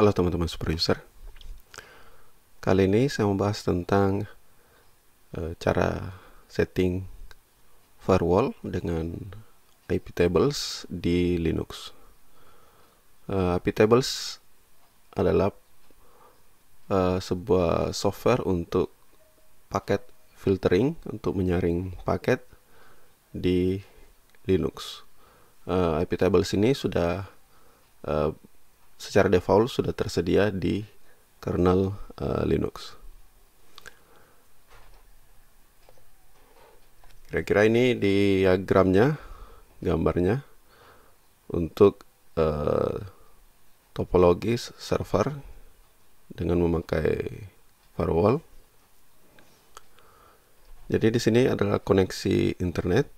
Halo teman-teman super user. Kali ini saya membahas tentang e, cara setting firewall dengan IP tables di Linux. E, eh, IP tables adalah e, sebuah software untuk paket filtering untuk menyaring paket di Linux. E, IP tables ini sudah e, secara default sudah tersedia di kernel uh, Linux. Kira-kira ini diagramnya, gambarnya untuk uh, topologi server dengan memakai firewall. Jadi di sini adalah koneksi internet.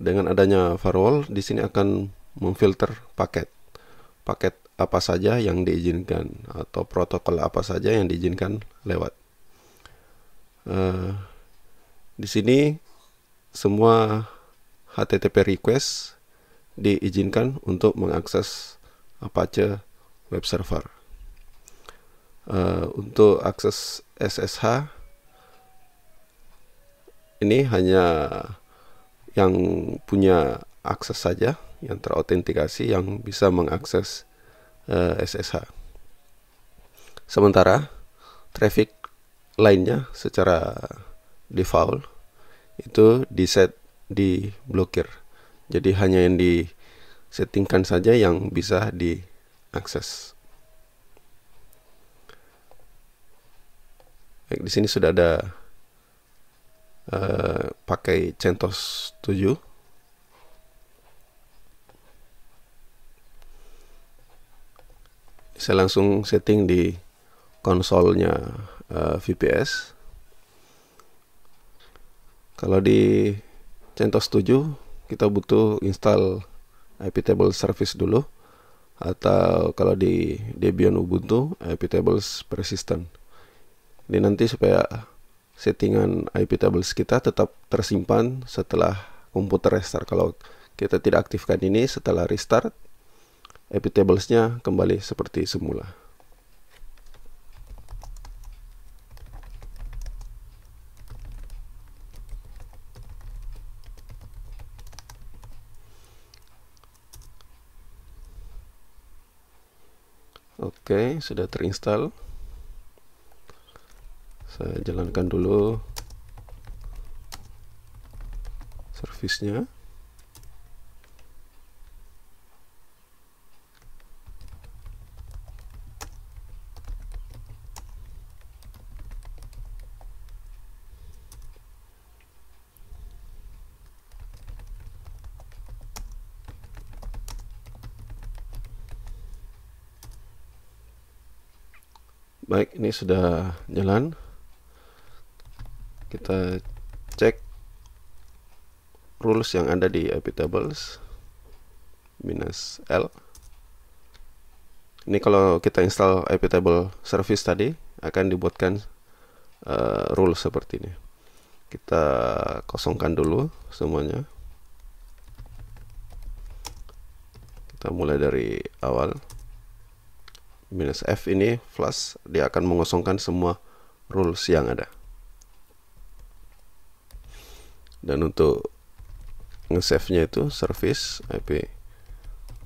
Dengan adanya firewall, di sini akan memfilter paket paket apa saja yang diizinkan atau protokol apa saja yang diizinkan lewat. Uh, di sini semua HTTP request diizinkan untuk mengakses Apache web server. Uh, untuk akses SSH ini hanya yang punya akses saja yang terautentikasi yang bisa mengakses uh, eh, SSH. Sementara traffic lainnya secara default itu di set di blokir. Jadi hanya yang di settingkan saja yang bisa diakses. Baik, di sini sudah ada uh, pakai CentOS 7 saya langsung setting di konsolnya uh, eh, VPS kalau di CentOS 7 kita butuh install iptable service dulu atau kalau di Debian Ubuntu iptables persistent ini nanti supaya settingan iptables kita tetap tersimpan setelah komputer restart kalau kita tidak aktifkan ini setelah restart epitablesnya kembali seperti semula. Oke, sudah terinstall. Saya jalankan dulu servicenya. nya baik ini sudah jalan kita cek rules yang ada di tables minus L ini kalau kita install table service tadi akan dibuatkan uh, rule seperti ini kita kosongkan dulu semuanya kita mulai dari awal minus F ini plus dia akan mengosongkan semua rules yang ada dan untuk nge-save nya itu service IP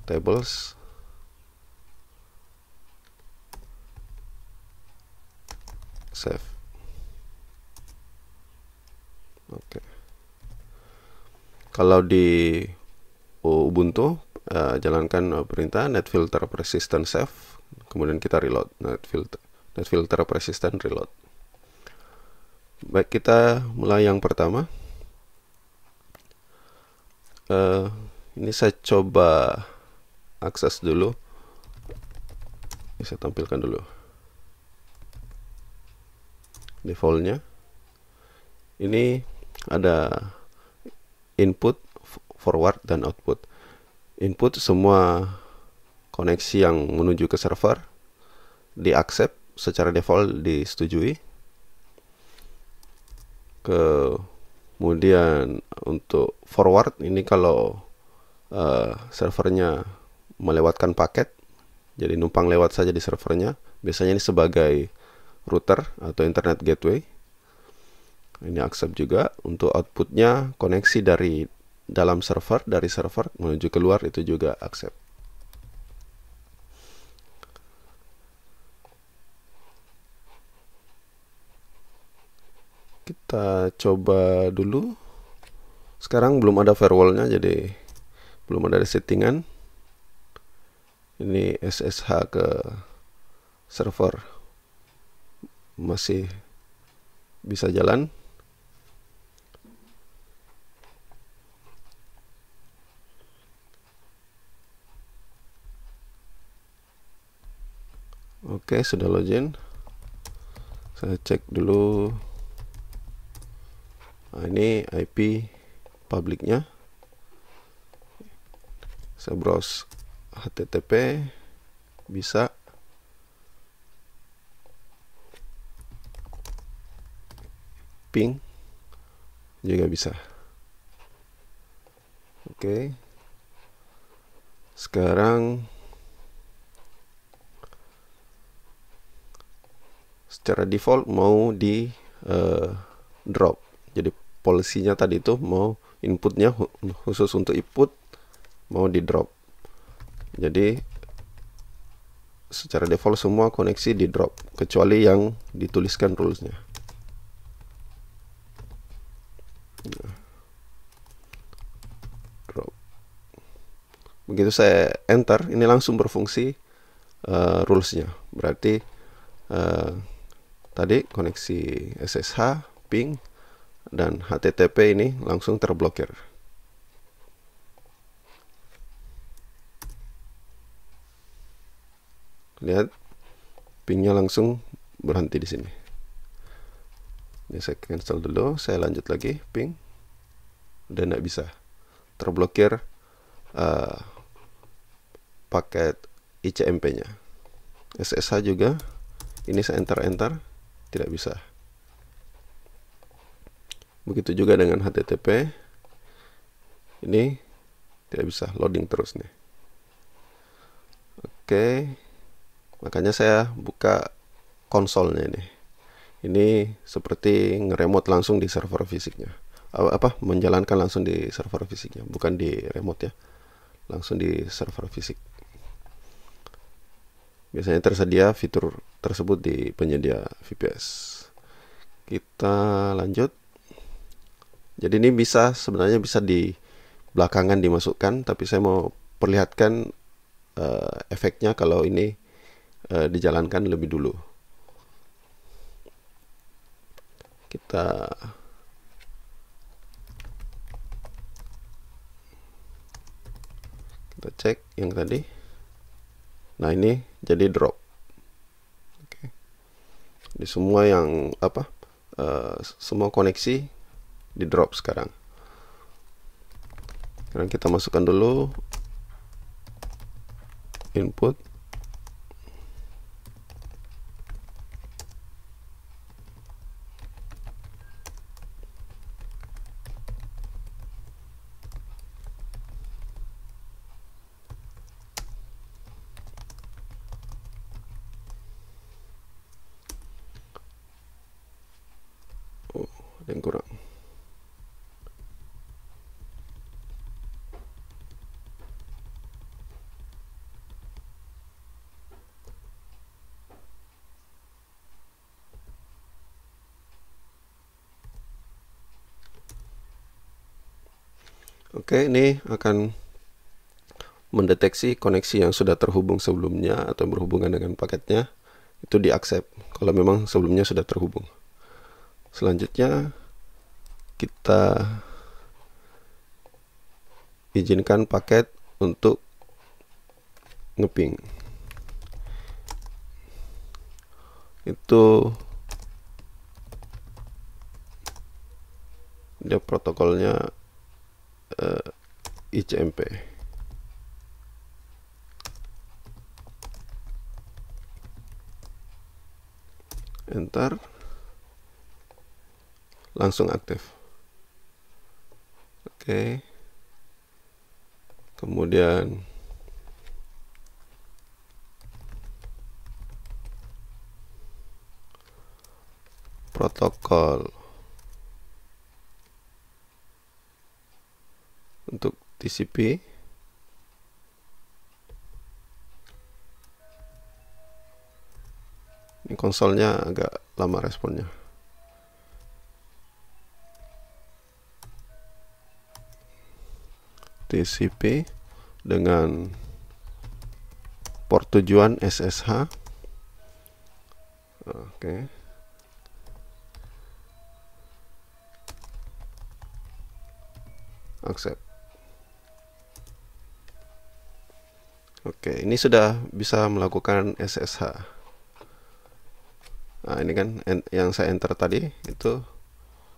tables save oke okay. kalau di Ubuntu uh, jalankan perintah net filter persistent save kemudian kita reload net filter net filter persistent reload baik kita mulai yang pertama uh, ini saya coba akses dulu saya tampilkan dulu defaultnya ini ada input forward dan output input semua koneksi yang menuju ke server di accept secara default disetujui kemudian untuk forward ini kalau uh, servernya melewatkan paket jadi numpang lewat saja di servernya biasanya ini sebagai router atau internet gateway ini accept juga untuk outputnya koneksi dari dalam server dari server menuju keluar itu juga accept kita coba dulu sekarang belum ada firewallnya jadi belum ada settingan ini SSH ke server masih bisa jalan Oke, sudah login. Saya cek dulu Ah, ini IP publicnya saya browse http bisa ping juga bisa oke sekarang secara default mau di uh, drop jadi polisinya tadi itu mau inputnya khusus untuk input mau di drop jadi secara default semua koneksi di drop kecuali yang dituliskan rulesnya drop begitu saya enter ini langsung berfungsi uh, rulesnya berarti uh, tadi koneksi SSH ping dan HTTP ini langsung terblokir. Lihat pingnya langsung berhenti di sini. Ini saya cancel dulu, saya lanjut lagi ping. Dan tidak bisa. Terblokir uh, paket ICMP-nya. SSH juga. Ini saya enter-enter, tidak bisa begitu juga dengan http ini tidak bisa loading terus nih oke makanya saya buka konsolnya ini ini seperti ngeremote langsung di server fisiknya apa menjalankan langsung di server fisiknya bukan di remote ya langsung di server fisik biasanya tersedia fitur tersebut di penyedia VPS kita lanjut jadi ini bisa sebenarnya bisa di belakangan dimasukkan, tapi saya mau perlihatkan uh, efeknya kalau ini uh, dijalankan lebih dulu. Kita kita cek yang tadi. Nah ini jadi drop. Di semua yang apa? Uh, semua koneksi di drop sekarang sekarang kita masukkan dulu input oh, yang kurang Oke, ini akan mendeteksi koneksi yang sudah terhubung sebelumnya atau berhubungan dengan paketnya itu di accept kalau memang sebelumnya sudah terhubung. Selanjutnya kita izinkan paket untuk ngeping. Itu dia protokolnya ICMP enter langsung aktif oke okay. kemudian protokol TCP ini konsolnya agak lama responnya TCP dengan port tujuan SSH oke okay. accept Oke, ini sudah bisa melakukan SSH. Nah, ini kan yang saya enter tadi itu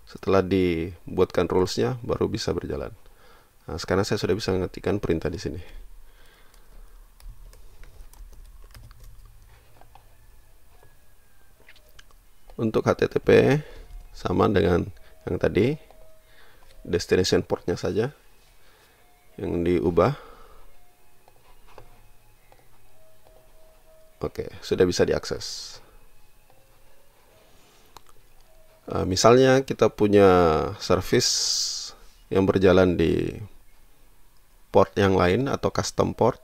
setelah dibuatkan rules-nya baru bisa berjalan. Nah, sekarang saya sudah bisa mengetikkan perintah di sini. Untuk HTTP sama dengan yang tadi destination portnya saja yang diubah Oke, sudah bisa diakses. Uh, misalnya kita punya service yang berjalan di port yang lain atau custom port,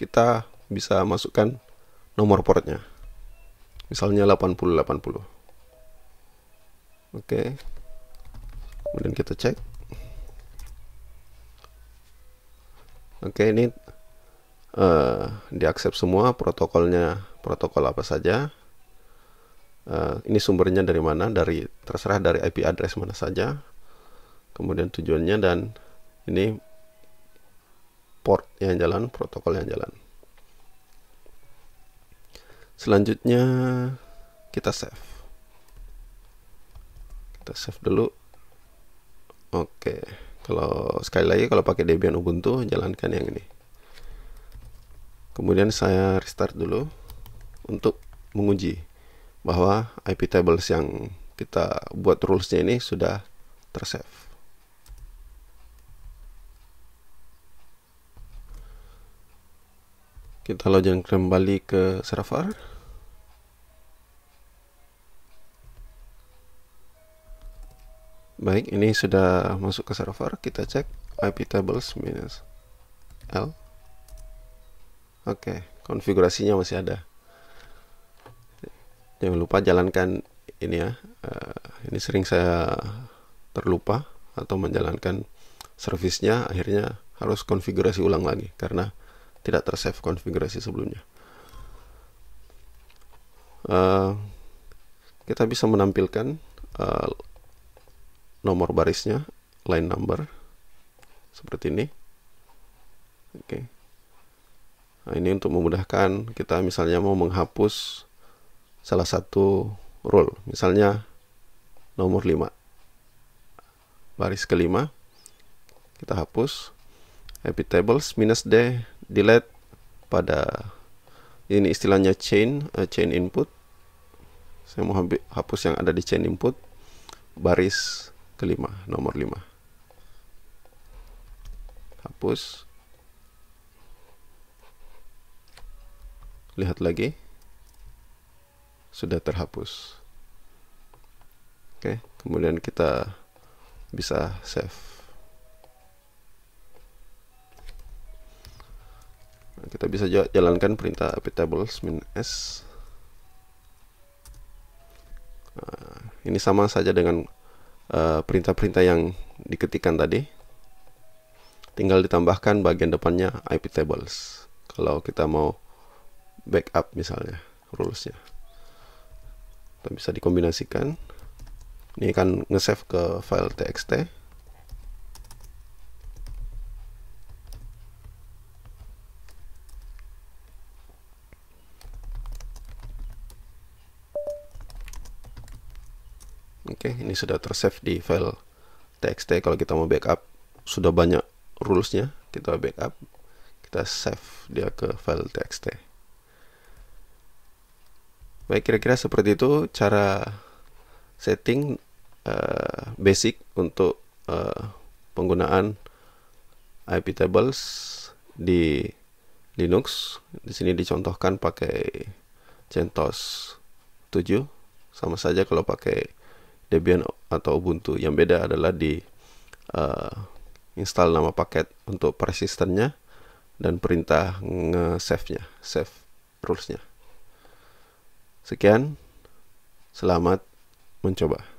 kita bisa masukkan nomor portnya. Misalnya 8080. 80. Oke. Kemudian kita cek. Oke, ini uh, semua protokolnya protokol apa saja uh, ini sumbernya dari mana dari terserah dari IP address mana saja kemudian tujuannya dan ini port yang jalan protokol yang jalan selanjutnya kita save kita save dulu oke kalau sekali lagi kalau pakai Debian Ubuntu jalankan yang ini kemudian saya restart dulu untuk menguji bahwa IP tables yang kita buat rulesnya ini sudah tersave kita login kembali ke server baik ini sudah masuk ke server kita cek IP tables minus L Oke, okay, konfigurasinya masih ada. Jangan lupa jalankan ini ya. Uh, ini sering saya terlupa atau menjalankan servisnya akhirnya harus konfigurasi ulang lagi karena tidak tersave konfigurasi sebelumnya. Uh, kita bisa menampilkan uh, nomor barisnya, line number seperti ini. Oke. Okay. Nah, ini untuk memudahkan kita misalnya mau menghapus salah satu rule, misalnya nomor 5. Baris kelima kita hapus happy tables minus d delete pada ini istilahnya chain uh, chain input. Saya mau hapus yang ada di chain input baris kelima, nomor 5. Hapus lihat lagi sudah terhapus oke kemudian kita bisa save kita bisa jalankan perintah apptables min s nah, ini sama saja dengan eh, perintah-perintah uh, yang diketikkan tadi tinggal ditambahkan bagian depannya iptables. kalau kita mau backup misalnya rulesnya kita bisa dikombinasikan ini akan nge-save ke file txt Oke, ini sudah tersave di file txt. Kalau kita mau backup, sudah banyak rulesnya. Kita backup, kita save dia ke file txt. Baik, kira-kira seperti itu cara setting uh, basic untuk uh, penggunaan IP tables di Linux. Di sini dicontohkan pakai CentOS 7 sama saja kalau pakai Debian atau Ubuntu. Yang beda adalah di uh, install nama paket untuk persistennya dan perintah nge-save-nya, save rules-nya. Sekian, selamat mencoba.